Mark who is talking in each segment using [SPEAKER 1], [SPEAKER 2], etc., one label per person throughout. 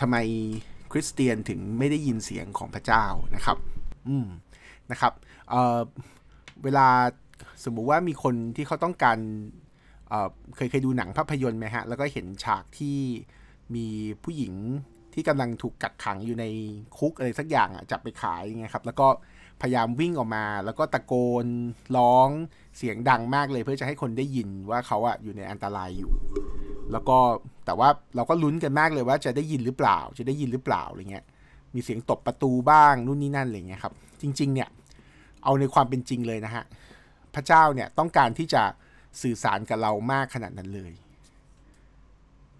[SPEAKER 1] ทำไมคริสเตียนถึงไม่ได้ยินเสียงของพระเจ้านะครับ อืม นะครับเเวลาสมมุติว่ามีคนที่เขาต้องการเเคยเคยดูหนังภาพยนตร์ไหมฮะ แล้วก็เห็นฉากที่มีผู้หญิงที่กำลังถูกกักขังอยู่ในคุกอะไรสักอย่างอ่ะจับไปขายไงครับ แล้วก็ พยายามวิ่งออกมา แล้วก็ตะโกนร้องเสียงดังมากเลยเพื่อจะให้คนได้ยินว่าเขาอะอยู่ในอันตรายอยู่ แล้วก็แต่ว่าเราก็ลุ้นกันมากเลยว่าจะได้ยินหรือเปล่า จะได้ยินหรือเปล่าอะไรเงี้ยมีเสียง ตบ ประตูบ้างนู่นนี่นั่นอะไรเงี้ยครับจริงๆเนี่ยเอาในความเป็นจริงเลยนะฮะพระเจ้าเนี่ยต้องการที่จะสื่อสารกับเรามากขนาดนั้นเลย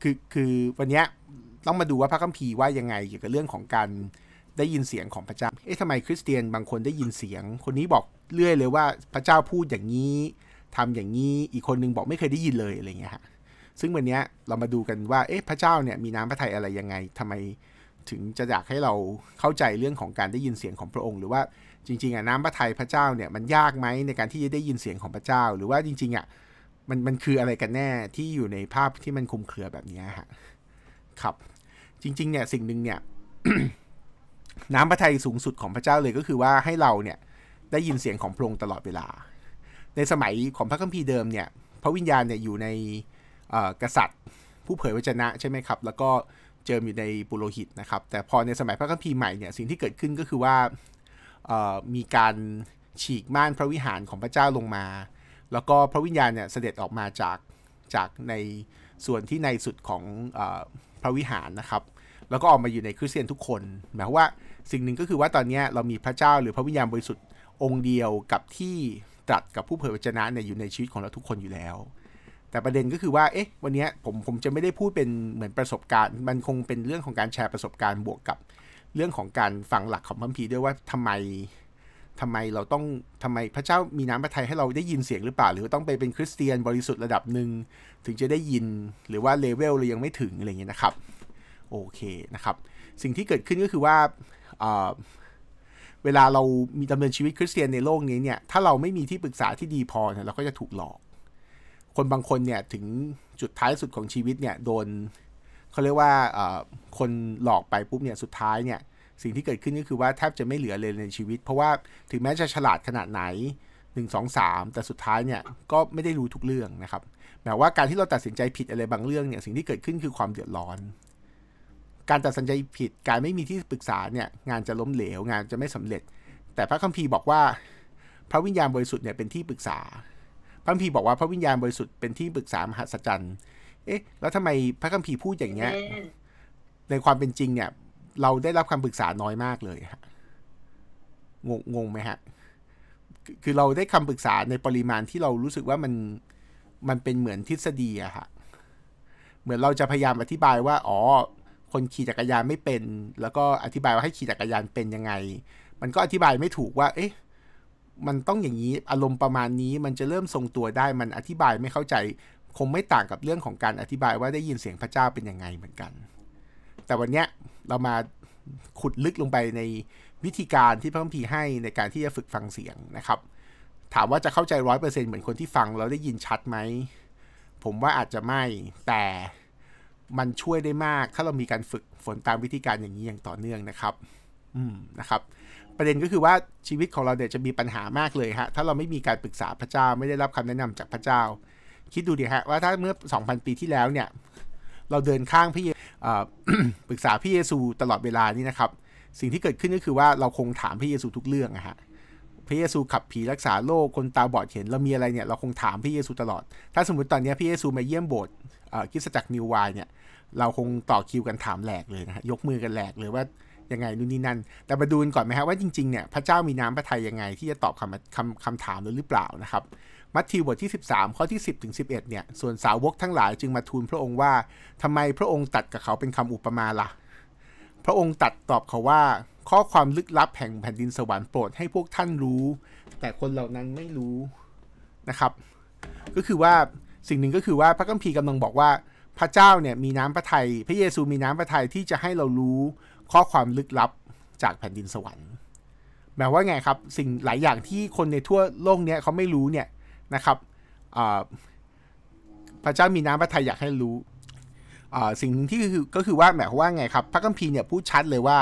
[SPEAKER 1] คือคือวันเนี้ยต้องมาดูว่าพระคัมภีร์ว่ายังไงเกี่ยวกับเรื่องของการได้ยินเสียงของพระเจ้าเอ๊ะทำไมคริสเตียน บางคนได้ยินเสียงคนนี้บอกเรื่อยเลยว่าพระเจ้าพูดอย่างนี้ทำอย่างนี้อีกคนนึงบอกไม่เคยได้ยินเลยอะไรเงี้ยฮะซึ่งวันนี้เรามาดูกันว่าเอ๊ะพระเจ้าเนี่ยมี น้ำพระทัยอะไรยังไงทำไมถึงจะอยากให้เราเข้าใจเรื่องของการได้ยินเสียงของพระองค์ หรือว่าจริงๆอ่ะน้ำพระทัยพระเจ้าเนี่ยมันยากไหมในการที่จะได้ยินเสียงของพระเจ้า หรือว่าจริงๆอ่ะมันมันคืออะไรกันแน่ที่อยู่ในภาพที่มันคุมเครือแบบนี้ฮะครับ จริงๆเนี่ยสิ่งหนึ่งเนี่ยน้ำพระทัยสูงสุดของพระเจ้าเลยก็คือว่าให้เราเนี่ยได้ยินเสียงของพระองค์ตลอดเวลา ในสมัยของพระคัมภีร์เดิมเนี่ยพระวิญญาณเนี่ยอยู่ในกษัตริย์ผู้เผยวจนะใช่ไหมครับแล้วก็เจออยู่ในปุโรหิตนะครับ แต่พอในสมัยพระคัมภีร์ใหม่เนี่ยสิ่งที่เกิดขึ้นก็คือว่ามีการฉีกม่านพระวิหารของพระเจ้าลงมา แล้วก็พระวิญญาณเนี่ยเสด็จออกมาจากจากในส่วนที่ในสุดของอพระวิหารนะครับ แล้วก็ออกมาอยู่ในคริสเตียนทุกคนหมายว่าสิ่งหนึ่งก็คือว่าตอนนี้เรามีพระเจ้าหรือพระวิญญาณบริสุทธิ์องค์เดียวกับที่ตรัสกับผู้เผยพระชนะเนี่ยอยู่ในชีวิตของเราทุกคนอยู่แล้วแต่ประเด็นก็คือว่า เอ๊ะ วันนี้ผมผมจะไม่ได้พูดเป็นเหมือนประสบการณ์ มันคงเป็นเรื่องของการแชร์ประสบการณ์บวกกับเรื่องของการฟังหลักของพัมพีด้วยว่าทำไมทำไมเราต้องทำไมพระเจ้ามีน้ำพระทัยให้เราได้ยินเสียงหรือเปล่าหรือต้องไปเป็นคริสเตียนบริสุทธิ์ระดับหนึ่ง ถึงจะได้ยินหรือว่าเลเวลเรายังไม่ถึงอะไรเงี้ยนะครับโอเคนะครับสิ่งที่เกิดขึ้นก็คือว่าเวลาเรามีดำเนินชีวิตคริสเตียนในโลกนี้เนี่ยถ้าเราไม่มีที่ปรึกษาที่ดีพอเนี่ยเราก็จะถูกหลอกคนบางคนเนี่ยถึงจุดท้ายสุดของชีวิตเนี่ยโดนเขาเรียกว่าคนหลอกไปปุ๊บเนี่ยสุดท้ายเนี่ยสิ่งที่เกิดขึ้นก็คือว่าแทบจะไม่เหลือเลยในชีวิต เพราะว่าถึงแม้จะฉลาดขนาดไหน 1 2 3 แต่สุดท้ายเนี่ยก็ไม่ได้รู้ทุกเรื่องนะครับหมายว่าการที่เราตัดสินใจผิดอะไรบางเรื่องเนี่ยสิ่งที่เกิดขึ้นคือความเดือดร้อน การตัดสินใจผิดการไม่มีที่ปรึกษาเนี่ยงานจะล้มเหลวงานจะไม่สำเร็จ แต่พระคัมภีร์บอกว่า พระวิญญาณบริสุทธิ์เนี่ยเป็นที่ปรึกษาพระคัมภีร์บอกว่าพระวิญญาณบริสุทธิ์เป็นที่ปรึกษามหัศจรรย์เอ๊ะ แล้วทำไมพระคัมภีร์พูดอย่างเงี้ย ในความเป็นจริง เนี่ย เราได้รับคำปรึกษาน้อยมากเลยฮะงงงงไหมฮะ คือเราได้คำปรึกษาในปริมาณที่เรารู้สึกว่ามันมันเป็นเหมือนทฤษฎีอะฮะ เหมือนเราจะพยายามอธิบายว่าอ๋อ คนขี่จักรยานไม่เป็น แล้วก็อธิบายว่าให้ขี่จักรยานเป็นยังไง มันก็อธิบายไม่ถูกว่า เอ๊ะมันต้องอย่างนี้อารมณ์ประมาณนี้มันจะเริ่มทรงตัวได้มันอธิบายไม่เข้าใจคงไม่ต่างกับเรื่องของการอธิบายว่าได้ยินเสียงพระเจ้าเป็นยังไงเหมือนกัน แต่วันเนี้ยเรามาขุดลึกลงไปในวิธีการที่พระคัมภีร์ให้ในการที่จะฝึกฟังเสียงนะครับ ถามว่าจะเข้าใจร้อยเปอร์เซ็นต์เหมือนคนที่ฟังเราได้ยินชัดไหมผมว่าอาจจะไม่แต่มันช่วยได้มากถ้าเรามีการฝึกฝนตามวิธีการอย่างนี้อย่างต่อเนื่องนะครับ อืมนะครับประเด็นก็คือว่าชีวิตของเราเนี่ยจะมีปัญหามากเลยฮะถ้าเราไม่มีการปรึกษาพระเจ้าไม่ได้รับคำแนะนำจากพระเจ้า คิดดูดีฮะว่าถ้าเมื่อ 2,000 ปีที่แล้วเนี่ยเราเดินข้างพี่ปรึกษาพี่เยซูตลอดเวลานี่นะครับสิ่งที่เกิดขึ้นก็คือว่าเราคงถามพี่เยซูทุกเรื่องอะฮะพระเยซูขับผีรักษาโรคคนตาบอดเห็น เรามีอะไรเนี่ยเราคงถามพระเยซูตลอด ถ้าสมมติตอนนี้พระเยซูมาเยี่ยมโบสถ์คิสตจักรนิววายเนี่ยเราคงต่อคิวกันถามแหลกเลยนะยกมือกันแหลกเลยว่ายังไงนู่นนี่นั่น แต่มาดูกันก่อนไหมฮะว่าจริงๆ เนี่ยพระเจ้ามีน้ำพระทัยยังไงที่จะตอบคำคำคำถามหรือเปล่านะครับ มัทธิวบทที่ 13 ข้อที่ 10ถึง11 เนี่ย ส่วนสาวกทั้งหลายจึงมาทูลพระองค์ว่าทำไมพระองค์ตัดกับเขาเป็นคำอุปมาละ่ะ พระองค์ตัดตอบเขาว่า ข้อความลึกลับ แห่งแผ่นดินสวรรค์โปรดให้พวกท่านรู้ แต่คนเหล่านั้นไม่รู้นะครับ ก็คือว่าสิ่งหนึ่งก็คือว่าพระคัมภีร์กำลังบอกว่า พระเจ้าเนี่ยมีน้ำพระทยัยพระเยซูมีน้ำพระทัยที่จะให้เรารู้ข้อความลึกลับจากแผ่นดินสวรรค์ หมายว่า ไงครับ สิ่งหลายอย่างที่คนในทั่วโลกเนี้ยเขาไม่รู้เนี่ยนะครับพระเจ้ามีน้ำพระทัยอยากให้รู้ สิ่งที่คือก็คือว่าหมายความว่าไงครับพระคัมภีร์เนี่ยพูดชัดเลยว่า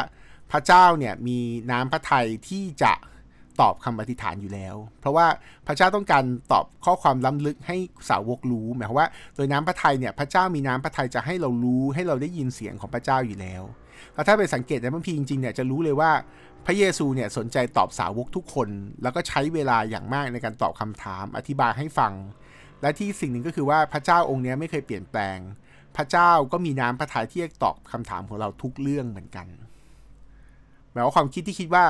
[SPEAKER 1] พระเจ้าเนี่ยมีน้ำพระทัยที่จะตอบคำอธิษฐานอยู่แล้ว เพราะว่าพระเจ้าต้องการตอบข้อความล้ำลึกให้สาวกรู้หมายความว่าโดยน้ำพระทัยเนี่ยพระเจ้ามีน้ำพระทัยจะให้เรารู้ให้เราได้ยินเสียงของพระเจ้าอยู่แล้วแล้วถ้าไปสังเกตในพระพีจริงๆเนี่ย จะรู้เลยว่าพระเยซูเนี่ยสนใจตอบสาวกทุกคน แล้วก็ใช้เวลาอย่างมากในการตอบคำถาม อธิบายให้ฟัง และที่สิ่งหนึ่งก็คือว่าพระเจ้าองค์นี้ไม่เคยเปลี่ยนแปลง พระเจ้าก็มีน้ำพระทัยที่จะตอบคำถามของเราทุกเรื่องเหมือนกัน หมายว่าความคิดที่คิดว่า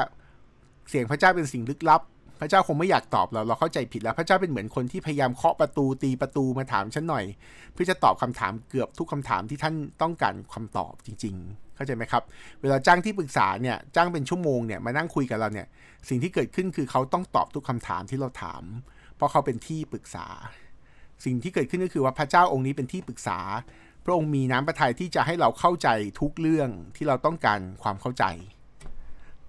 [SPEAKER 1] เสียงพระเจ้าเป็นสิ่งลึกลับพระเจ้าคงไม่อยากตอบเราเราเข้าใจผิดแล้วพระเจ้าเป็นเหมือนคนที่พยายามเคาะประตู ตีประตูมาถามฉันหน่อย เพื่อจะตอบคำถามเกือบทุกคำถามที่ท่านต้องการคำตอบจริง ๆ เข้าใจไหมครับ เวลาจ้างที่ปรึกษาเนี่ย จ้างเป็นชั่วโมงเนี่ย มานั่งคุยกับเราเนี่ย สิ่งที่เกิดขึ้นคือเขาต้องตอบทุกคำถามที่เราถาม เพราะเขาเป็นที่ปรึกษา สิ่งที่เกิดขึ้นก็คือว่าพระเจ้าองค์นี้เป็นที่ปรึกษา พระองค์มีน้ำประทัยที่จะให้เราเข้าใจทุกเรื่องที่เราต้องการความเข้าใจ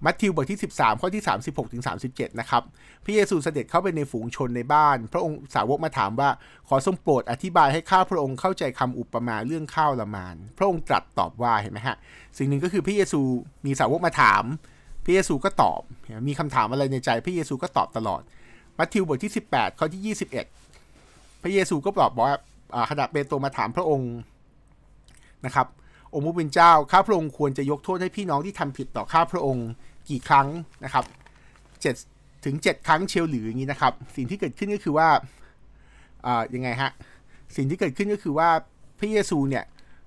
[SPEAKER 1] มัทธิวบทที่ 13 ข้อที่ 36ถึง37 นะครับพระเยซูเสด็จเข้าไปในฝูงชนในบ้านพระองค์สาวกมาถามว่า ขอทรงโปรดอธิบายให้ข้าพระองค์เข้าใจคำอุปมาเรื่องข้าวละมาน พระองค์ตรัสตอบว่าเห็นไหมฮะสิ่งหนึ่งก็คือพระเยซูมีสาวกมาถามพระเยซูก็ตอบมีคำถามอะไรในใจ พระเยซูก็ตอบตลอด มัทธิวบทที่ 18 ข้อที่ 21 พระเยซูก็ตอบว่าขณะเปโตรมาถามพระองค์นะครับองค์ผู้เป็นเจ้า ข้าพระองค์ควรจะยกโทษให้พี่น้องที่ทำผิดต่อข้าพระองค์กี่ครั้งนะครับเจ็ดถึงเจ็ดครั้งเชลหรืออย่างนี้นะครับ สิ่งที่เกิดขึ้นก็คือว่าอ่ายังไงฮะ สิ่งที่เกิดขึ้นก็คือว่าพระเยซูเนี่ย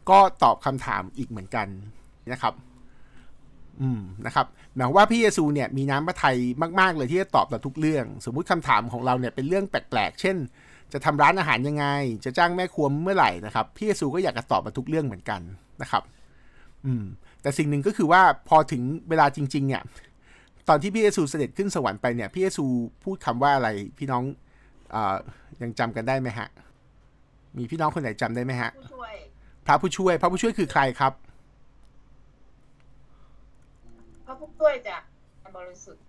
[SPEAKER 1] ก็ตอบคำถามอีกเหมือนกันนะครับ อืมนะครับ หมายว่าพระเยซูเนี่ยมีน้ำพระทัยมากๆ เลยที่จะตอบต่อทุกเรื่อง สมมุติคำถามของเราเนี่ยเป็นเรื่องแปลกๆ เช่น จะทำร้านอาหารยังไง จะจ้างแม่ครัวเมื่อไหร่นะครับ พระเยซูก็อยากจะตอบมาทุกเรื่องเหมือนกันนะครับ อืม แต่สิ่งหนึ่งก็คือว่าพอถึงเวลาจริง ๆ เนี่ย ตอนที่พระเยซูเสด็จขึ้นสวรรค์ไปเนี่ยพระเยซูพูดคำว่าอะไรพี่น้องอยังจำกันได้ไหมฮะ มีพี่น้องคนไหนจำได้ไหมฮะพระผู้ช่วยพระผู้ช่วยคือใครครับพระผู้ช่วยจะบริสุทธิ์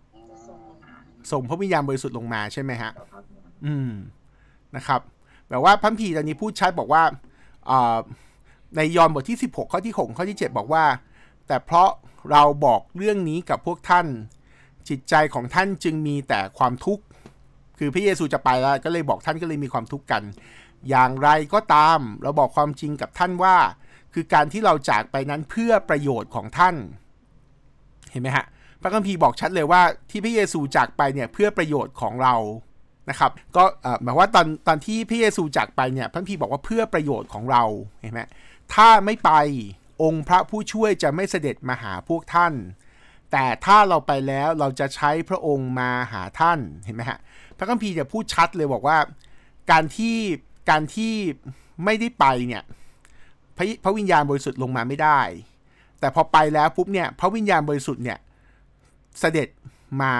[SPEAKER 1] ส่งพระวิญญาณบริสุทธิ์ลงมาใช่ไหมฮะ อืม นะครับแบบว่าพระพีตอนนี้พูดชัดบอกว่าอ่าในยอห์นบทที่ 16 ข้อที่6ข้อที่ 7 บอกว่า แต่เพราะเราบอกเรื่องนี้กับพวกท่าน จิตใจของท่านจึงมีแต่ความทุกข์คือพระเยซูจะไปแล้วก็เลยบอกท่านก็เลยมีความทุกข์กัน อย่างไรก็ตามเราบอกความจริงกับท่านว่า คือการที่เราจากไปนั้นเพื่อประโยชน์ของท่านเห็นไหมฮะพระคัมภีร์บอกชัดเลยว่าที่พระเยซูจากไปเนี่ยเพื่อประโยชน์ของเรานะครับก็หมายว่าตอนตอนที่พระเยซูจากไปเนี่ยพระคัมภีร์บอกว่าเพื่อประโยชน์ของเราเห็นไหมถ้าไม่ไปองค์พระผู้ช่วยจะไม่เสด็จมาหาพวกท่าน แต่ถ้าเราไปแล้วเราจะใช้พระองค์มาหาท่านเห็นไหมฮะพระคัมภีร์จะพูดชัดเลยบอกว่า การที่การที่ไม่ได้ไปเนี่ยพระพระวิญญาณบริสุทธิ์ลงมาไม่ได้ แต่พอไปแล้วปุ๊บเนี่ยพระวิญญาณบริสุทธิ์เนี่ยเสด็จมา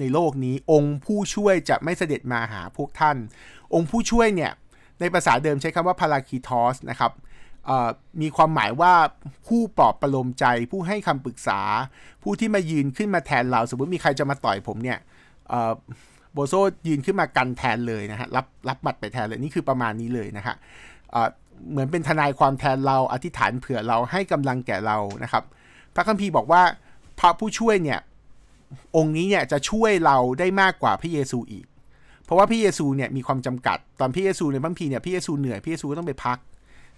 [SPEAKER 1] ในโลกนี้องค์ผู้ช่วยจะไม่เสด็จมาหาพวกท่าน องค์ผู้ช่วยเนี่ยในภาษาเดิมใช้คำว่าพาราคีทอสนะครับมีความหมายว่าผู้ปลอบประโลมใจผู้ให้คำปรึกษา ผู้ที่มายืนขึ้นมาแทนเรา สมมติมีใครจะมาต่อยผมเนี่ยโบโซยืนขึ้นมากันแทนเลยนะฮะรับรับบัตรไปแทนเลยนี่คือประมาณนี้เลยนะฮะเหมือนเป็นทนายความแทนเรา อธิษฐานเผื่อเราให้กำลังแก่เรานะครับ พระคัมภีร์บอกว่าพระผู้ช่วยเนี่ยองค์นี้เนี่ยจะช่วยเราได้มากกว่าพระเยซูอีก เพราะว่าพระเยซูเนี่ยมีความจำกัดตอนพระเยซูในพระคัมภีร์เนี่ยพระเยซูเหนื่อยพระเยซูก็ต้องไปพัก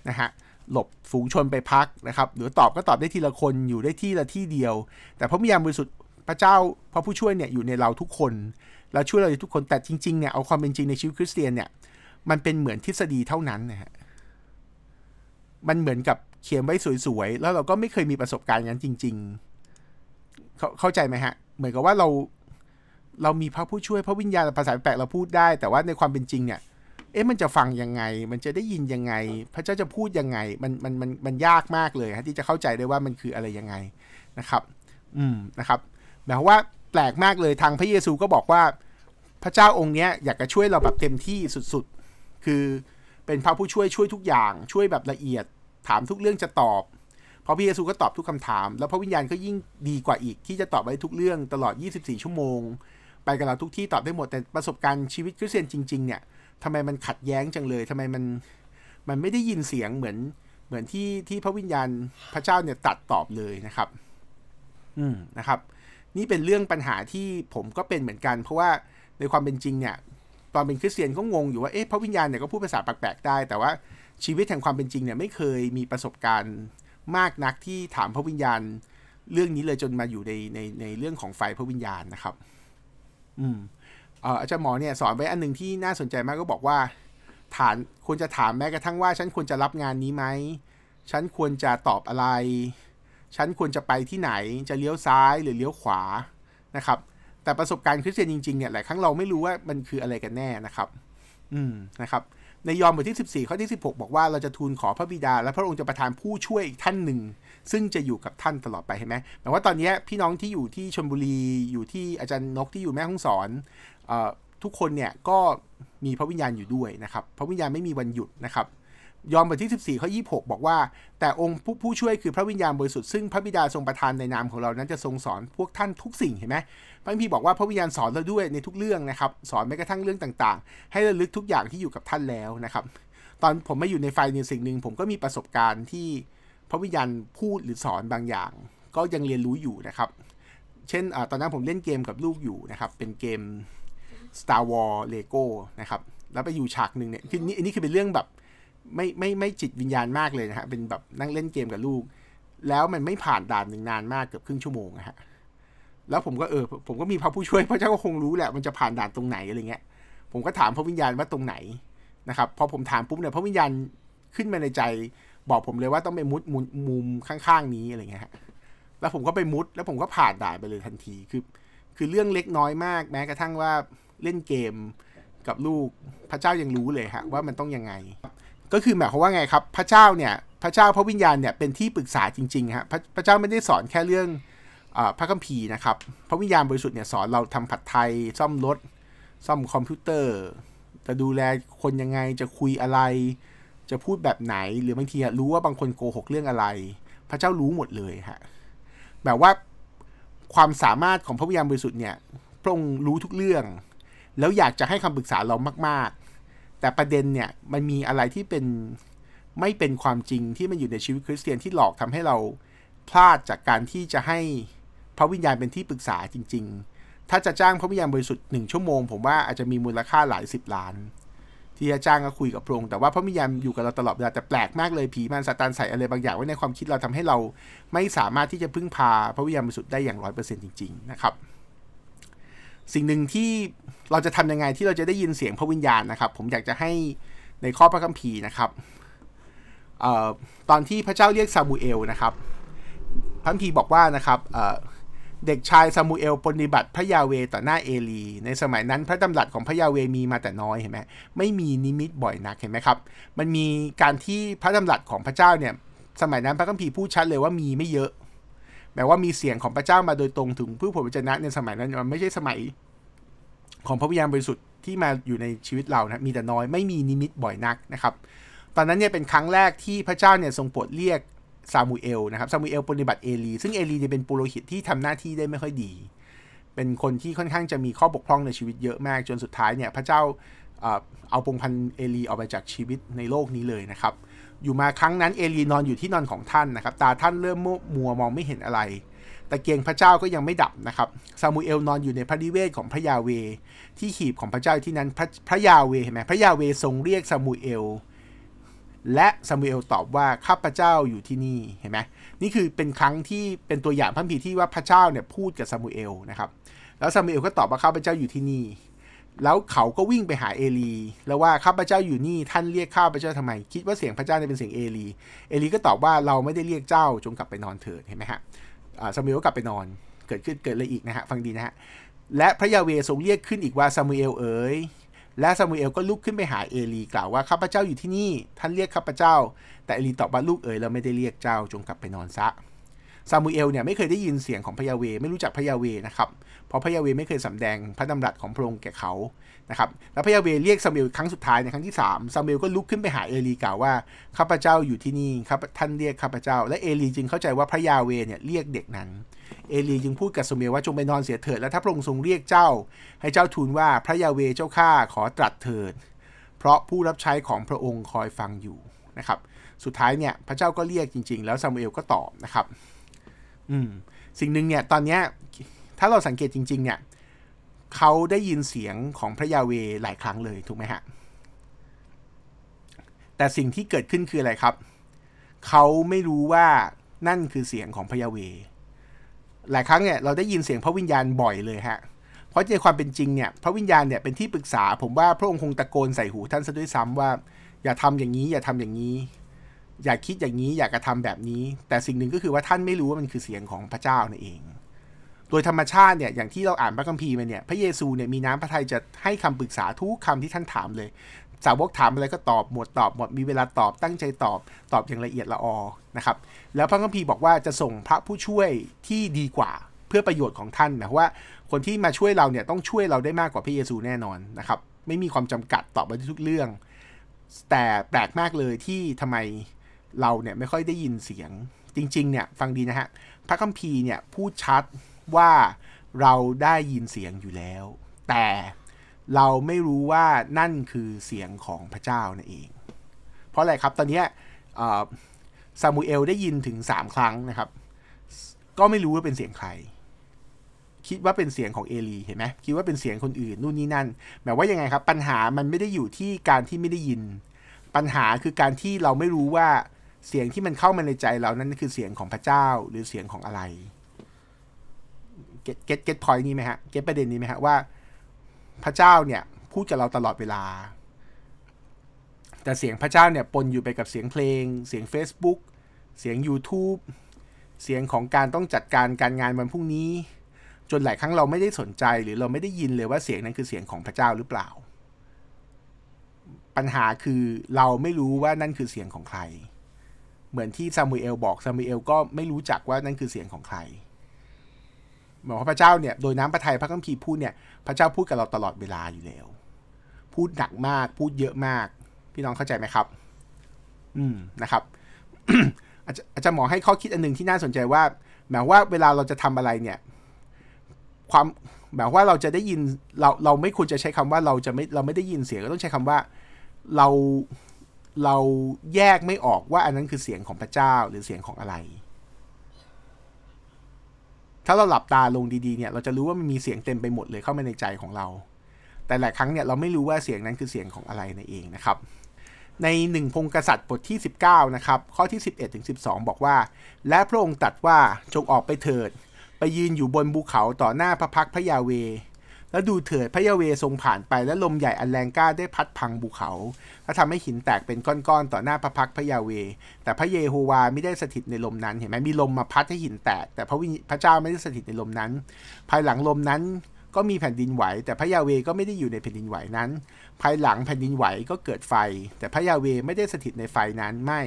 [SPEAKER 1] นะฮะหลบฝูงชนไปพักนะครับหรือตอบก็ตอบได้ทีละคนอยู่ได้ที่ละที่เดียว แต่พระมิยามบริสุทธิ์พระเจ้าพระผู้ช่วยเนี่ยอยู่ในเราทุกคนเราช่วยเราทุกคน แต่จริงๆเนี่ยเอาความเป็นจริงในชีวิตคริสเตียนเนี่ยมันเป็นเหมือนทฤษฎีเท่านั้นนะฮะมันเหมือนกับเขียนไว้สวย ๆ แล้วเราก็ไม่เคยมีประสบการณ์นั้นจริง ๆ เข้าใจไหมฮะเหมือนกับว่าเราเรามีพระผู้ช่วย พระวิญญาณภาษาแปลกเราพูดได้แต่ว่าในความเป็นจริงเนี่ยอ๊ะมันจะฟังยังไง มันจะได้ยินยังไง พระเจ้าจะพูดยังไง มันมันมันมันยากมากเลยฮะที่จะเข้าใจได้ว่ามันคืออะไรยังไงนะครับ อืมนะครับหมายว่าแปลกมากเลยทางพระเยซูก็บอกว่า พระเจ้าองค์เนี้ยอยากจะช่วยเราแบบเต็มที่สุดๆคือเป็นพระผู้ช่วยช่วยทุกอย่าง ช่วยแบบละเอียด ถามทุกเรื่องจะตอบพระพระเยซูก็ตอบทุกคำถาม แล้วพระวิญญาณก็ยิ่งดีกว่าอีก ที่จะตอบไว้ทุกเรื่องตลอด 24 ชั่วโมง ไปกับเราทุกที่ตอบได้หมด แต่ประสบการณ์ชีวิตคริสเตียนจริงๆเนี่ยทำไมมันขัดแย้งจังเลยทำไมมันมันไม่ได้ยินเสียงเหมือนเหมือนที่ที่พระวิญญาณพระเจ้าเนี่ยตัดตอบเลยนะครับ อืมนะครับ นี่เป็นเรื่องปัญหาที่ผมก็เป็นเหมือนกันเพราะว่าในความเป็นจริงเนี่ยตอนเป็นคริสเตียนก็งงอยู่ว่าเอ๊ะพระวิญญาณเนี่ยก็พูดภาษาแปลกๆได้แต่ว่าชีวิตแห่งความเป็นจริงเนี่ย ไม่เคยมีประสบการณ์มากนักที่ถามพระวิญญาณ เรื่องนี้เลยจนมาอยู่ในในในเรื่องของไฟพระวิญญาณนะครับ อืมอาจารย์หมอเนี่ยสอนไว้อันหนึ่งที่น่าสนใจมากก็บอกว่า ฐานควรจะถามแม้กระทั่งว่า ฉันควรจะรับงานนี้ไหมฉันควรจะตอบอะไรฉันควรจะไปที่ไหนจะเลี้ยวซ้ายหรือเลี้ยวขวานะครับ แต่ประสบการณ์คริสเตียนจริงๆเนี่ยหลายครั้งเราไม่รู้ว่ามันคืออะไรกันแน่นะครับ อืมนะครับในยอห์นบทที่ 14 ข้อที่ 16 บอกว่าเราจะทูลขอพระบิดา และพระองค์จะประทานผู้ช่วยอีกท่านหนึ่งซึ่งจะอยู่กับท่านตลอดไปเห็นไหมแปลว่าตอนนี้พี่น้องที่อยู่ที่ชลบุรีอยู่ที่อาจารย์นกที่อยู่แม่ห้องสอนทุกคนเนี่ยก็มีพระวิญญาณอยู่ด้วยนะครับ พระวิญญาณไม่มีวันหยุดนะครับ ยอห์นบทที่ 14ข้อ26 บอกว่า แต่องค์ผู้ช่วยคือพระวิญญาณบริสุทธิ์ซึ่งพระบิดาทรงประทานในนามของเรานั้นจะทรงสอนพวกท่าน ทุกสิ่งเห็นไหมพระพี่บอกว่าพระวิญญาณสอนเราด้วยในทุกเรื่องนะครับ สอนแม้กระทั่งเรื่องต่าง ๆ ให้ระลึกทุกอย่างที่อยู่กับท่านแล้วนะครับ ตอนผมมาอยู่ในไฟในสิ่งหนึ่งผมก็มีประสบการณ์ที่พระวิญญาณพูดหรือสอนบางอย่าง ก็ยังเรียนรู้อยู่นะครับ เช่นตอนนั้นผมเล่นเกมกับลูกอยู่นะครับเป็นเกม Star Wars Lego นะครับแล้วไปอยู่ฉากหนึ่งเนี่ยคือนี่อันนี้คือเป็นเรื่องแบบไม่ไม่ไม่จิตวิญญาณมากเลยนะฮะเป็นแบบนั่งเล่นเกมกับลูก แล้วมันไม่ผ่านด่านหนึ่งนานมากเกือบครึ่งชั่วโมงนะฮะแล้วผมก็เออผมก็มีพระผู้ช่วยพระเจ้าก็คงรู้แหละมันจะผ่านด่านตรงไหนอะไรเงี้ยผมก็ถามพระวิญญาณว่าตรงไหนนะครับพอผมถามปุ๊บเนี่ยพระวิญญาณขึ้นมาในใจ บอกผมเลยว่าต้องไปมุดมุมข้างๆนี้อะไรเงี้ยแล้วผมก็ไปมุดแล้วผมก็ผ่านด่านไปเลยทันทีคือคือเรื่องเล็กน้อยมากแม้กระทั่งว่าเล่นเกมกับลูกพระเจ้ายังรู้เลยฮะว่ามันต้องยังไง ก็คือหมายความว่าไงครับพระเจ้าเนี่ยพระเจ้าพระวิญญาณเนี่ยเป็นที่ปรึกษาจริงๆฮะพระพระเจ้าไม่ได้สอนแค่เรื่องอพระคัมภีร์นะครับพระวิญญาณบริสุทธิ์เนี่ยสอนเราทำผัดไทยซ่อมรถซ่อมคอมพิวเตอร์จะดูแลคนยังไงจะคุยอะไร จะพูดแบบไหน หรือบางทีรู้ว่าบางคนโกหกเรื่องอะไร พระเจ้ารู้หมดเลยฮะแบบว่าความสามารถของพระวิญญาณบริสุทธิ์เนี่ยพระองค์รู้ทุกเรื่องแล้วอยากจะให้คำปรึกษาเรามาก ๆ แต่ประเด็นเนี่ยมันมีอะไรที่เป็นไม่เป็นความจริงที่มันอยู่ในชีวิตคริสเตียนที่หลอกทำให้เราพลาดจากการที่จะให้พระวิญญาณเป็นที่ปรึกษาจริง ๆ ถ้าจะจ้างพระวิญญาณบริสุทธิ์หนึ่งชั่วโมง ผมว่าอาจจะมีมูลค่าหลายสิบล้าน ที่จะจ้างก็คุยกับพระองค์แต่ว่าพระวิญญาณอยู่กับเราตลอดเวลาแต่แปลกมากเลยผีมันสตานใส่อะไรบางอย่างไว้ในความคิดเราทำให้เรา ไม่สามารถที่จะพึ่งพาพระวิญญาณบริสุทธิ์ได้อย่างร้อยเปอร์เซ็นต์จริงๆ นะครับสิ่งหนึ่งที่เราจะทํำยังไงที่เราจะได้ยินเสียงพระวิญญาณนะครับผมอยากจะให้ในข้อพระคัมภีร์นะครับออตอนที่พระเจ้าเรียกซามูเอลนะครับพระคัมภีร์บอกว่านะครับเด็กชายซามูเอลปฏิบัติพระยาเวต่อหน้าเอลี ในสมัยนั้นพระดำรัสของพระยาเวมีมาแต่น้อยเห็นไหมไม่มีนิมิตบ่อย นักเห็นไหมครับมันมีการที่พระดำรัสของพระเจ้าเนี่ยสมัยนั้นพระคัมภีร์พูดชัดเลยว่ามีไม่เยอะแปลว่ามีเสียงของพระเจ้ามาโดยตรงถึงผู้ผลพระชนะในสมัยนั้นมันไม่ใช่สมัยของพระวิญญาณบริสุทธิ์ที่มาอยู่ในชีวิตเรานะมีแต่น้อยไม่มีนิมิตบ่อยนักนะครับตอนนั้นเนี่ยเป็นครั้งแรกที่พระเจ้าเนี่ยทรงโปรดเรียกซามูเอลนะครับซามูเอลปฏิบัติเอลีซึ่งเอลีเนี่ยเป็นปุโรหิตที่ทำหน้าที่ได้ไม่ค่อยดีเป็นคนที่ค่อนข้างจะมีข้อบกพร่องในชีวิตเยอะมาก จนสุดท้ายเนี่ยพระเจ้าเอาปงพันเอลีออกไปจากชีวิตในโลกนี้เลยนะครับอยู่มาครั้งนั้นเอลีนอนอยู่ที่นอนของท่าน นะครับ ตาท่านเริ่มมัวมองไม่เห็นอะไรตะเกียงพระเจ้าก็ยังไม่ดับนะครับซามูเอลนอนอยู่ในพระนิเวศของพระยาเวที่ขีบของพระเจ้าที่นั้น พระพระยาเวเห็นไหมพระยาเวทรงเรียกซามูเอลและซามูเอลตอบว่าข้าพระเจ้าอยู่ที่นี่เห็นไหมนี่คือเป็นครั้งที่เป็นตัวอย่างพระพีที่ว่าพระเจ้าเนี่ยพูดกับซามูเอลนะครับแล้วซามูเอลก็ตอบว่าข้าพระเจ้าอยู่ที่นี่แล้วเขาก็วิ่งไปหาเอลีแล้วว่าข้าพเจ้าอยู่นี่ท่านเรียกข้าพเจ้าทำไมคิดว่าเสียงพระเจ้าจะเป็นเสียงเอลีเอลีก็ตอบว่าเราไม่ได้เรียกเจ้าจงกลับไปนอนเถิดเห็นไหมฮะซามูเอลกลับไปนอนเกิดขึ้นเกิดอะไรอีกนะฮะฟังดีนะฮะและพระยาเวทรงเรียกขึ้นอีกว่าซามูเอลเอ๋ยและซามูเอลก็ลุกขึ้นไปหาเอลีกล่าวว่าข้าพเจ้าอยู่ที่นี่ท่านเรียกข้าพเจ้าแต่เอลีตอบว่าลูกเอ๋ยเราไม่ได้เรียกเจ้าจงกลับไปนอนซะซามูเอลเนี่ยไม่เคยได้ยินเสียงของพยาเวไม่รู้จักพยาเวนะครับ เพราะพยาเวไม่เคยสาแดงพระดำรัสของพระองค์แก่เขานะครับแล้วพยาเวเรียกซามูเอลครั้งสุดท้ายในครั้งที่3ซามูเอลก็ลุกขึ้นไปหาเอลีกล่าวว่าข้าพเจ้าอยู่ที่นี่ครับท่านเรียกข้าพเจ้า และเอลีจึงเข้าใจว่าพระยาเวเนี่ยเรียกเด็กนั้นเอลีจึงพูดกับซามูเอลว่าจงไปนอนเสียเถิดและถ้า พระองค์ทรงเรียกเจ้าให้เจ้าทูลว่าพระยาเวเจ้าข้าขอตรัสเถิดเพราะผู้รับใช้ของพระองค์คอยฟังอยู่นะครับสุดท้ายเนี่ยพระเจ้าก็เรียกจริงๆ แล้วซามูเอลก็ตอบนะครับอืมสิ่งหนึ่งเนี่ย ตอนเนี้ย ถ้าเราสังเกตจริงๆเนี่ยเขาได้ยินเสียงของพระยาเวหลายครั้งเลยถูกไหมฮะ แต่สิ่งที่เกิดขึ้นคืออะไรครับ เขาไม่รู้ว่านั่นคือเสียงของพระยาเว หลายครั้งเนี่ย เราได้ยินเสียงพระวิญญาณบ่อยเลยฮะเพราะในความเป็นจริงเนี่ยพระวิญญาณเนี่ยเป็นที่ปรึกษา ผมว่าพระองค์คงตะโกนใส่หูท่านซะด้วยซ้ำว่าอย่าทำอย่างนี้ อย่าทำอย่างนี้อยากคิดอย่างนี้อยากกระทำแบบนี้ แต่สิ่งหนึ่งก็คือว่าท่านไม่รู้ว่ามันคือเสียงของพระเจ้านั่นเอง โดยธรรมชาติเนี่ยอย่างที่เราอ่านพระคัมภีร์มาเนี่ยพระเยซูเนี่ยมีน้ำพระทัยจะให้คำปรึกษาทุกคาที่ท่านถามเลยสาวกถามอะไรก็ตอบหมดตอบหมดมีเวลาตอบตั้งใจตอบตอบอย่างละเอียดละออนะครับแล้วพระคัมภีร์บอกว่าจะส่งพระผู้ช่วยที่ดีกว่าเพื่อประโยชน์ของท่านนะว่าคนที่มาช่วยเราเนี่ยต้องช่วยเราได้มากกว่าพระเยซูแน่นอนนะครับไม่มีความจำกัดตอบไปทุกเรื่อง แต่แปลกมากเลยที่ทำไมเราเนี่ยไม่ค่อยได้ยินเสียงจริงๆเนี่ยฟังดีนะฮะพระคัมภีร์เนี่ยพูดชัดว่าเราได้ยินเสียงอยู่แล้ว แต่เราไม่รู้ว่านั่นคือเสียงของพระเจ้านั่นเอง เพราะอะไรครับตอนนี้ซามูเอลได้ยินถึง 3 ครั้งนะครับ ก็ไม่รู้ว่าเป็นเสียงใคร คิดว่าเป็นเสียงของเอลีเห็นไหมคิดว่าเป็นเสียงคนอื่นนู่นนี่นั่นหมายว่ายังไงครับ ปัญหามันไม่ได้อยู่ที่การที่ไม่ได้ยิน ปัญหาคือการที่เราไม่รู้ว่าเสียงที่มันเข้ามาในใจเรานั่นคือเสียงของพระเจ้าหรือเสียงของอะไร เก็ตเก็ตเก็ตพอยนี้ไหมฮะ เก็ตประเด็นนี้ไหมฮะว่าพระเจ้าเนี่ยพูดกับเราตลอดเวลา แต่เสียงพระเจ้าเนี่ยปนอยู่ไปกับเสียงเพลงเสียง Facebook เสียง YouTube เสียงของการต้องจัดการการงานวันพรุ่งนี้จนหลายครั้งเราไม่ได้สนใจหรือเราไม่ได้ยินเลยว่าเสียงนั้นคือเสียงของพระเจ้าหรือเปล่า ปัญหาคือเราไม่รู้ว่านั่นคือเสียงของใครเหมือนที่ซามูเอลบอกซามูเอลก็ไม่รู้จักว่านั่นคือเสียงของใครบอกว่าพระเจ้าเนี่ย โดยน้ำพระทัยพระคัมภีร์พูดเนี่ยพระเจ้าพูดกับเราตลอดเวลาอยู่แล้วพูดหนักมากพูดเยอะมาก พี่น้องเข้าใจไหมครับ อืมนะครับอาจารย์หมอให้ข้อคิดอันหนึ่งที่น่าสนใจว่า หมายว่าเวลาเราจะทำอะไรเนี่ย ความหมายว่าเราจะได้ยิน เราเราไม่ควรจะใช้คำว่า เราจะไม่เราไม่ได้ยินเสียงก็ต้องใช้คำว่า เราเราแยกไม่ออกว่าอันนั้นคือเสียงของพระเจ้าหรือเสียงของอะไร ถ้าเราหลับตาลงดี ๆเนี่ยเราจะรู้ว่ามันมีเสียงเต็มไปหมดเลยเข้ามาในใจของเรา แต่หลายครั้งเนี่ยเราไม่รู้ว่าเสียงนั้นคือเสียงของอะไรนั่นเองนะครับ ในหนึ่งพงกษัตริย์บทที่ 19นะครับข้อที่ 11 ถึง 12 บอกว่า และพระองค์ตัดว่าจงออกไปเถิดไปยืนอยู่บนภูเขาต่อหน้าพระพักพระยาเวแล้วดูเถิดพระยาเวทรงผ่านไปและลมใหญ่อันแรงกล้าได้พัดพังบุเขาและทำให้หินแตกเป็นก้อนๆต่อหน้าพระพักพระยาเวแต่พระเยโฮวาไม่ได้สถิตในลมนั้น เห็นไหมมีลมมาพัดให้หินแตก แต่พระพระเจ้าไม่ได้สถิตในลมนั้น ภายหลังลมนั้นก็มีแผ่นดินไหว แต่พระยาเวก็ไม่ได้อยู่ในแผ่นดินไหวนั้น ภายหลังแผ่นดินไหวก็เกิดไฟ แต่พระยาเวไม่ได้สถิตในไฟนั้นไม่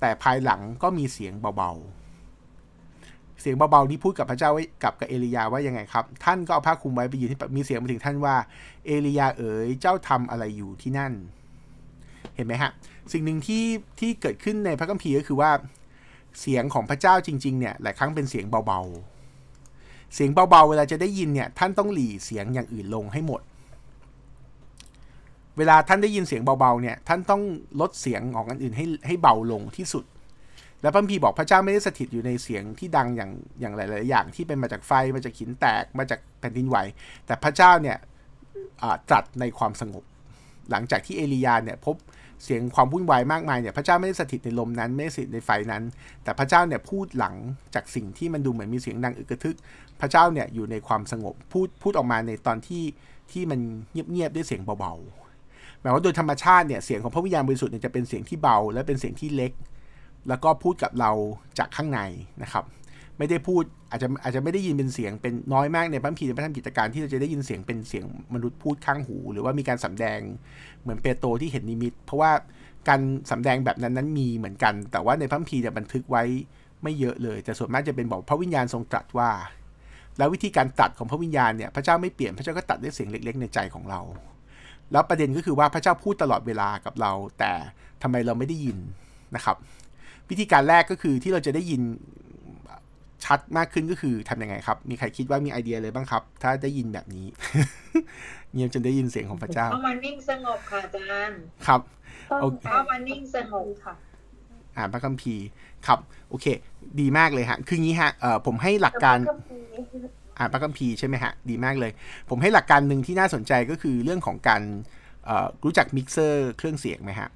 [SPEAKER 1] แต่ภายหลังก็มีเสียงเบาๆเสียงเบา ๆนี้พูดกับพระเจ้าไว้กับกับเอลียาว่ายังไงครับท่านก็เอาผ้าคลุมไว้ไปยืนที่มีเสียงมาถึงท่านว่าเอลียาเอ๋ยเจ้าทำอะไรอยู่ที่นั่น เห็นไหมฮะ สิ่งหนึ่งที่ที่เกิดขึ้นในพระคัมภีร์ก็คือว่า เสียงของพระเจ้าจริง ๆเนี่ยหลายครั้งเป็นเสียงเบาๆ เสียงเบา ๆ เวลาจะได้ยินเนี่ยท่านต้องหลีเสียงอย่างอื่นลงให้หมด เวลาท่านได้ยินเสียงเบาๆเนี่ยท่านต้องลดเสียงของอันอื่นให้ให้เบาลงที่สุดแล้วพระพีบอกพระเจ้าไม่ได้สถิตอยู่ในเสียงที่ดังอย่างอย่างหลายๆอย่างที่เป็นมาจากไฟมาจากหินแตกมาจากแผ่นดินไหวแต่พระเจ้าเนี่ยตรัสในความสงบ หลังจากที่เอลียาเนี่ยพบเสียงความวุ่นวายมากมายเนี่ยพระเจ้าไม่ได้สถิตในลมนั้นไม่ได้สถิตในไฟนั้น แต่พระเจ้าเนี่ยพูดหลังจากสิ่งที่มันดูเหมือนมีเสียงดังอึกระทึก พระเจ้าเนี่ยอยู่ในความสงบพูดพูดออกมาในตอนที่ที่มันเงียบๆด้วยเสียงเบาๆหมายว่าโดยธรรมชาติเนี่ยเสียงของพระวิญญาณบริสุทธิ์เนี่ยจะเป็นเสียงที่เบาและเป็นเสียงที่เล็กแล้วก็พูดกับเราจากข้างในนะครับ ไม่ได้พูดอาจจะอาจจะไม่ได้ยินเป็นเสียง เป็นน้อยมากในบัมพีในพระธรรมกิจการ ที่เราจะได้ยินเสียงเป็นเสียงมนุษย์พูดข้างหู หรือว่ามีการสำแดงเหมือนเปโตรที่เห็นนิมิต เพราะว่าการสำแดงแบบนั้นนั้นมีเหมือนกัน แต่ว่าในพระมพีจะบันทึกไว้ไม่เยอะเลยแต่ส่วนมากจะเป็นบอกพระวิญญาณทรงตรัสว่า แล้ววิธีการตัดของพระวิญญาณเนี่ยพระเจ้าไม่เปลี่ยนพระเจ้าก็ตัดด้วยเสียงเล็กๆ ในใจของเรา แล้วประเด็นก็คือว่าพระเจ้าพูดตลอดเวลากับเรา แต่ทำไมเราไม่ได้ยินนะครับวิธีการแรกก็คือที่เราจะได้ยินชัดมากขึ้นก็คือทำยังไงครับ มีใครคิดว่ามีไอเดียเลยบ้างครับ ถ้าได้ยินแบบนี้เงียบจนได้ยินเสียงของพระเจ้าเพามันนิ่งสงบค่ะอาจารย์ครับเพามันนิ่งสงบค่ะอ่านพระคัมภีร์ครับโอเค ดีมากเลยฮะคืองี้ฮะเอ่อผมให้หลักการอ่านพระคัมภีร์ใช่ไหมฮะดีมากเลย ผมให้หลักการหนึ่งที่น่าสนใจก็คือเรื่องของการรู้จักมิกเซอร์เครื่องเสียงไหมฮะ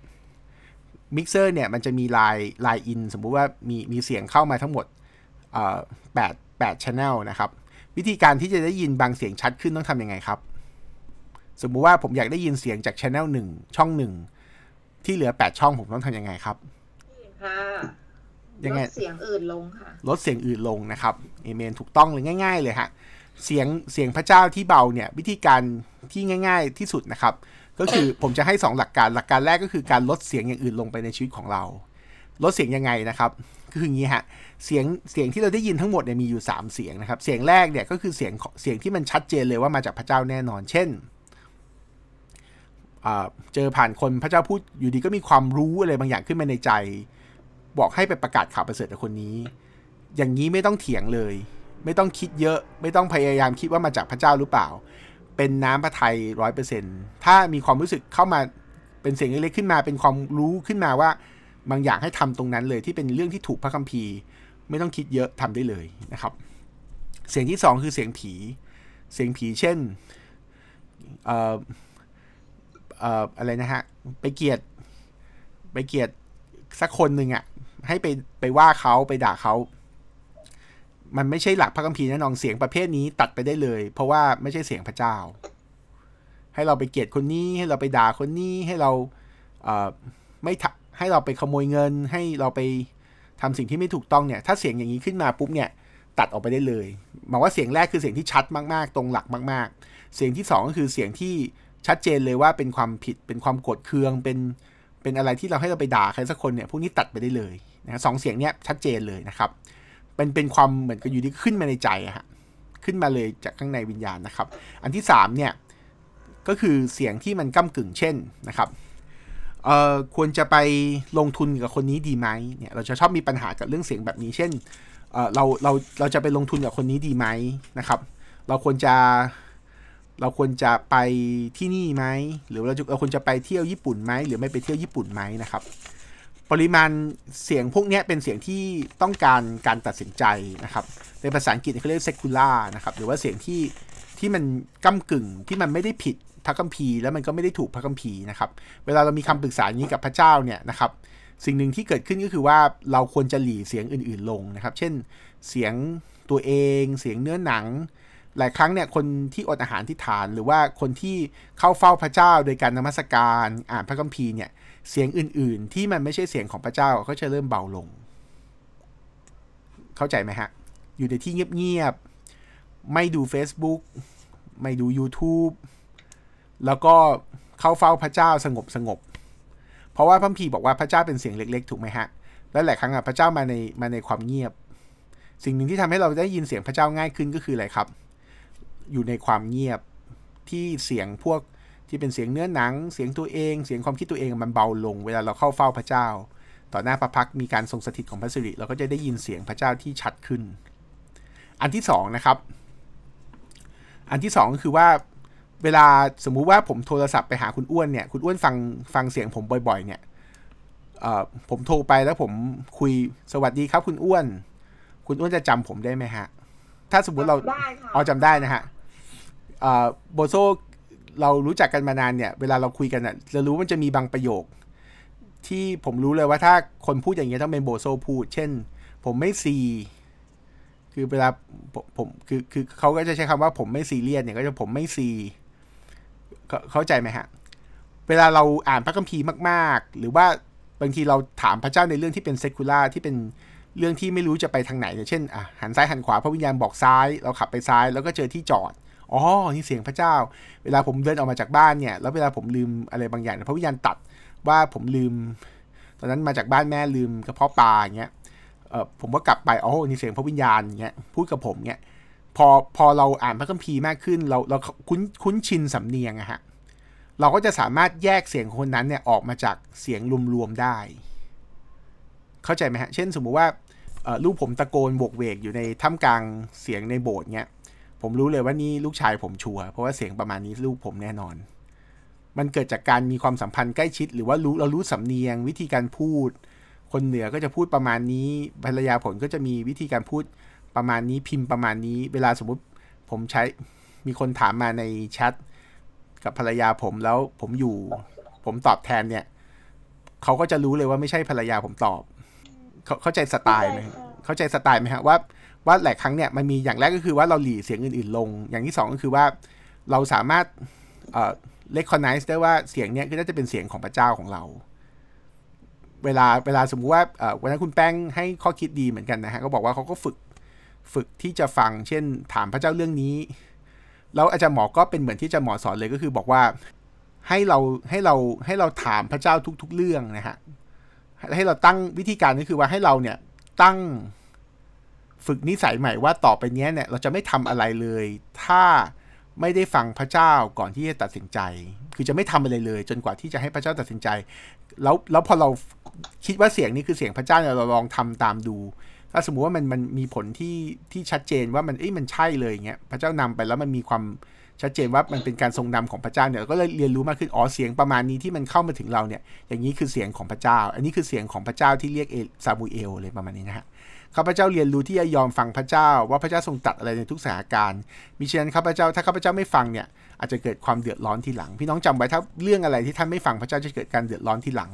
[SPEAKER 1] มิกเซอร์เนี่ยมันจะมีไลน์ไลน์อิน สมมุติว่ามีมีเสียงเข้ามาทั้งหมดแปดแปดชแนลนะครับ วิธีการที่จะได้ยินบางเสียงชัดขึ้นต้องทำยังไงครับ สมมุติว่าผมอยากได้ยินเสียงจากชแนลหนึ่งช่องหนึ่งที่เหลือแปดช่องผมต้องทำยังไงครับยังไงลดเสียงอื่นลงค่ะลดเสียงอื่นลงนะครับเอเมนถูกต้องเลยง่าย ๆเลยฮะ เสียงเสียงพระเจ้าที่เบาเนี่ย วิธีการที่ง่าย ๆที่สุดนะครับก็คือผมจะให้ 2 หลักการหลักการแรกก็คือการลดเสียงอย่างอื่นลงไปในชีวิตของเราลดเสียงยังไงนะครับ ก็คืออย่างนี้ฮะเสียงเสียงที่เราได้ยินทั้งหมดเนี่ยมีอยู่ 3 เสียงนะครับเสียงแรกเนี่ยก็คือเสียงเสียงที่มันชัดเจนเลยว่ามาจากพระเจ้าแน่นอน เช่นเจอผ่านคนพระเจ้าพูดอยู่ดีก็มีความรู้อะไรบางอย่างขึ้นมาในใจ บอกให้ไปประกาศข่าวประเสริฐกับคนนี้ อย่างนี้ไม่ต้องเถียงเลย ไม่ต้องคิดเยอะ ไม่ต้องพยายามคิดว่ามาจากพระเจ้าหรือเปล่าเป็นน้ำประไทยร้อยเปอร์เซ็นถ้ามีความรู้สึกเข้ามาเป็นเสียงเล็กๆขึ้นมา เป็นความรู้ขึ้นมาว่าบางอย่างให้ทำตรงนั้นเลยที่เป็นเรื่องที่ถูกพระคัมภีร์ไม่ต้องคิดเยอะทำได้เลยนะครับ เสียงที่ 2 คือเสียงผี เสียงผีเช่นอเอ่ออะไรนะฮะไปเกียดไปเกียดสักคนหนึ่งอะ่ะให้ไปไปว่าเขาไปด่าเขามันไม่ใช่หลักพระคัมภีร์แน่นอนเสียงประเภทนี้ตัดไปได้เลย เพราะว่าไม่ใช่เสียงพระเจ้า ให้เราไปเกลียดคนนี้ให้เราไปด่าคนนี้ให้เราเไม่ให้เราไปขโมยเงินให้เราไปทำสิ่งที่ไม่ถูกต้องเนี่ยถ้าเสียงอย่างนี้ขึ้นมาปุ๊บเนี่ย ตัดออกไปได้เลยหมายว่าเสียงแรกคือเสียงที่ชัดมากๆตรงหลักมาก ๆ เสียงที่ 2 ก็คือเสียงที่ชัดเจนเลยว่าเป็นความผิดเป็นความโกรธเคืองเป็นเป็นอะไรที่เราให้เราไปด่าใครสักคนเนี่ยพวกนี้ตัดไปได้เลยนะสองเสียงเนี้ยชัดเจนเลยนะครับเป็นเป็นความเหมือนกับอยู่ที่ขึ้นมาในใจอะฮะขึ้นมาเลยจากข้างในวิญญาณนะครับ อันที่ 3เนี่ยก็คือเสียงที่มันก้ากึ่งเช่นนะครับเอ่อควรจะไปลงทุนกับคนนี้ดีไหมเนี่ยเราจะชอบมีปัญหากับเรื่องเสียงแบบนี้เช่นเออเราเราเราจะไปลงทุนกับคนนี้ดีไหมนะครับ เราควรจะเราควรจะไปที่นี่ไหมหรือเราเราควรจะไปเที่ยวญี่ปุ่นไหมหรือไม่ไปเที่ยวญี่ปุ่นไหมนะครับปริมาณเสียงพวกนี้เป็นเสียงที่ต้องการการตัดสินใจนะครับ ในภาษาอังกฤษเขาเรียกเซคูล่านะครับหรือว่าเสียงที่ที่มันก้ากึ่งที่มันไม่ได้ผิดพระคัมภีร์แล้วมันก็ไม่ได้ถูกพระคัมภีร์นะครับ เวลาเรามีคำปรึกษานี้กับพระเจ้าเนี่ยนะครับสิ่งหนึ่งที่เกิดขึ้นก็คือว่าเราควรจะหลีเสียงอื่นๆลงนะครับ เช่นเสียงตัวเอง เสียงเนื้อหนังหลายครั้งเนี่ย คนที่อดอาหารที่ฐานหรือว่าคนที่เข้าเฝ้าพระเจ้าโดยการนมัสการ อ่านพระคัมภีร์เนี่ย เสียงอื่นๆ ที่มันไม่ใช่เสียงของพระเจ้าก็จะเริ่มเบาลง เข้าใจไหมฮะ อยู่ในที่เงียบ ๆ ไม่ดู Facebook ไม่ดู YouTube แล้วก็เข้าเฝ้าพระเจ้าสงบสงบเพราะว่าพระพีบอกว่าพระเจ้าเป็นเสียงเล็ก ๆ ถูกไหมฮะ และหลายครั้งอ่ะพระเจ้ามาในมาในความเงียบ สิ่งหนึ่งที่ทำให้เราได้ยินเสียงพระเจ้าง่ายขึ้นก็คืออะไรครับอยู่ในความเงียบที่เสียงพวกที่เป็นเสียงเนื้อหนัง เสียงตัวเอง เสียงความคิดตัวเองมันเบาลง เวลาเราเข้าเฝ้าพระเจ้า ต่อหน้าพระพักมีการทรงสถิตของพระสิริเราก็จะได้ยินเสียงพระเจ้าที่ชัดขึ้น อันที่2นะครับ อันที่2ก็คือว่า เวลาสมมุติว่าผมโทรศัพท์ไปหาคุณอ้วนเนี่ย คุณอ้วนฟังฟังเสียงผมบ่อย ๆ เนี่ยผมโทรไปแล้วผมคุยสวัสดีครับคุณอ้วน คุณอ้วนจะจำผมได้ไหมฮะ ถ้าสมมติเราเอาจำได้นะฮะโบโซเรารู้จักกันมานานเนี่ย เวลาเราคุยกันเนี่ยจะรู้มันจะมีบางประโยค ที่ผมรู้เลยว่าถ้าคนพูดอย่างเงี้ยต้องเป็นโบโซพูด เช่น ผมไม่ซีคือเวลาผมคือคือเขาก็จะใช้คำว่าผมไม่ซีเรียสเนี่ยก็จะผมไม่ซีเข้าใจไหมฮะเวลาเราอ่านพระคัมภีร์มาก ๆ หรือว่าบางทีเราถามพระเจ้าในเรื่องที่เป็นเซคูล่าที่เป็นเรื่องที่ไม่รู้จะไปทางไหนเเช่นอ่ะหันซ้ายหันขวาพระวิญญาณบอกซ้ายเราขับไปซ้ายแล้วก็เจอที่จอดอ๋อ นี่เสียงพระเจ้า เวลาผมเดินออกมาจากบ้านเนี่ย แล้วเวลาผมลืมอะไรบางอย่างพระวิญญาณตัดว่าผมลืม ตอนนั้นมาจากบ้านแม่ลืมกระเพาะปลาอย่างเงี้ย เออผมก็กลับไป อ๋อ นี่เสียงพระวิญญาณอย่างเงี้ย พูดกับผมเงี้ยพอพอเราอ่านพระคัมภีร์มากขึ้น เราเราคุ้น คุ้นชินสำเนียงอะฮะ เราก็จะสามารถแยกเสียงคนนั้นเนี่ยออกมาจากเสียงรวมๆได้ เข้าใจไหมฮะ เช่นสมมุติว่าลูกผมตะโกนบวกเวกอยู่ในท่ามกลางเสียงในโบสถ์เนี่ยผมรู้เลยว่านี่ลูกชายผมชัว เพราะว่าเสียงประมาณนี้ลูกผมแน่นอน มันเกิดจากการมีความสัมพันธ์ใกล้ชิด หรือว่ารู้เรารู้สำเนียง วิธีการพูด คนเหนือก็จะพูดประมาณนี้ ภรรยาผมก็จะมีวิธีการพูดประมาณนี้พิมพ์ประมาณนี้เวลาสมมติผมใช้มีคนถามมาในแชทกับภรรยาผมแล้วผมอยู่ ผมตอบแทนเนี่ยเขาก็จะรู้เลยว่าไม่ใช่ภรรยาผมตอบ เขาเข้าใจสไตล์ไหมเข้าใจสไตล์ไหมฮะว่าว่าหลายครั้งเนี่ยมันมีอย่างแรกก็คือว่าเราหลีเสียงอื่น ๆ ลง อย่างที่2ก็คือว่าเราสามารถเอ่อ recognize ได้ว่าเสียงเนี้ยก็น่าจะเป็นเสียงของพระเจ้าของเรา เวลาเวลาสมมุติว่าวันนั้นคุณแป้งให้ข้อคิดดีเหมือนกันนะฮะก็บอกว่าเขาก็ฝึกฝึกที่จะฟัง เช่น ถามพระเจ้าเรื่องนี้ แล้วอาจารย์หมอก็เป็นเหมือนที่อาจารย์หมอสอนเลยก็คือบอกว่าให้เราให้เราให้เราถามพระเจ้าทุก ๆเรื่องนะฮะให้เราตั้งวิธีการก็คือว่าให้เราเนี่ยตั้งฝึกนิสัยใหม่ว่าต่อไปนี้เนี่ยเราจะไม่ทำอะไรเลย ถ้าไม่ได้ฟังพระเจ้าก่อนที่จะตัดสินใจ คือจะไม่ทำอะไรเลยจนกว่าที่จะให้พระเจ้าตัดสินใจ แล้วแล้วพอเราคิดว่าเสียงนี้คือเสียงพระเจ้าเราลองทำตามดูถ้าสมมุติว่ามันมันมีผลที่ที่ชัดเจนว่ามันเอ้ยมันใช่เลยเงี้ยพระเจ้านำไปแล้วมันมีความชัดเจนว่ามันเป็นการทรงนำของพระเจ้าเนี่ยก็เลยเรียนรู้มากขึ้นอ๋อเสียงประมาณนี้ที่มันเข้ามาถึงเราเนี่ยอย่างนี้คือเสียงของพระเจ้า อันนี้คือเสียงของพระเจ้าที่เรียกเอซามูเอลเลยประมาณนี้นะฮะข้าพเจ้าเรียนรู้ที่จะยอมฟังพระเจ้าว่าพระเจ้าทรงตัดอะไรในทุกสถานการณ์มิเช่นข้าพเจ้าถ้าข้าพเจ้าไม่ฟังเนี่ยอาจจะเกิดความเดือดร้อนที่หลัง พี่น้องจำไว้ถ้าเรื่องอะไรที่ท่านไม่ฟังพระเจ้าจะเกิดการเดือดร้อนที่หลัง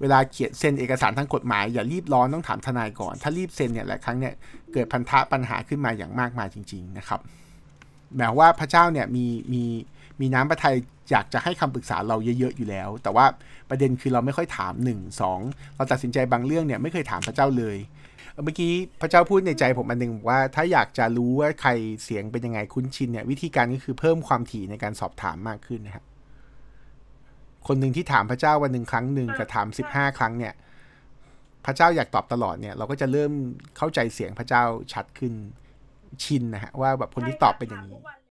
[SPEAKER 1] เวลาเขียนเซ็นเอกสารทางกฎหมาย อย่ารีบร้อนต้องถามทนายก่อนถ้ารีบเซ็นเนี่ยหลายครั้งเนี่ยเกิดพันธะปัญหาขึ้นมาอย่างมากมายจริง ๆนะครับหมายว่าพระเจ้าเนี่ยมีมีมีน้ำพระทัยอยากจะให้คำปรึกษาเราเยอะๆอยู่แล้ว แต่ว่าประเด็นคือเราไม่ค่อยถาม 1 2 เราตัดสินใจบางเรื่องเนี่ยไม่เคยถามพระเจ้าเลย เมื่อกี้พระเจ้าพูดในใจผมอันนึงว่าถ้าอยากจะรู้ว่าใครเสียงเป็นยังไงคุ้นชินเนี่ยวิธีการก็คือเพิ่มความถี่ในการสอบถามมากขึ้นนะครับคนหนึ่งที่ถามพระเจ้าวันหนึ่งครั้งหนึ่งกับถามสิบห้าครั้งเนี่ยพระเจ้าอยากตอบตลอดเนี่ยเราก็จะเริ่มเข้าใจเสียงพระเจ้าชัดขึ้นชินนะฮะว่าแบบคนที่ตอบเป็นอย่างนี้